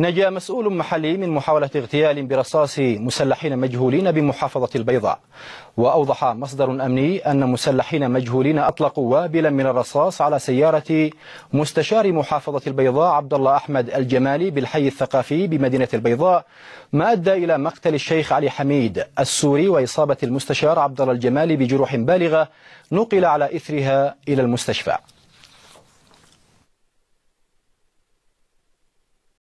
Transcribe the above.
نجا مسؤول محلي من محاولة اغتيال برصاص مسلحين مجهولين بمحافظة البيضاء وأوضح مصدر أمني أن مسلحين مجهولين أطلقوا وابلا من الرصاص على سيارة مستشار محافظة البيضاء عبد الله أحمد الجمالي بالحي الثقافي بمدينة البيضاء ما أدى إلى مقتل الشيخ علي حميد السوري وإصابة المستشار عبد الله الجمالي بجروح بالغة نقل على إثرها إلى المستشفى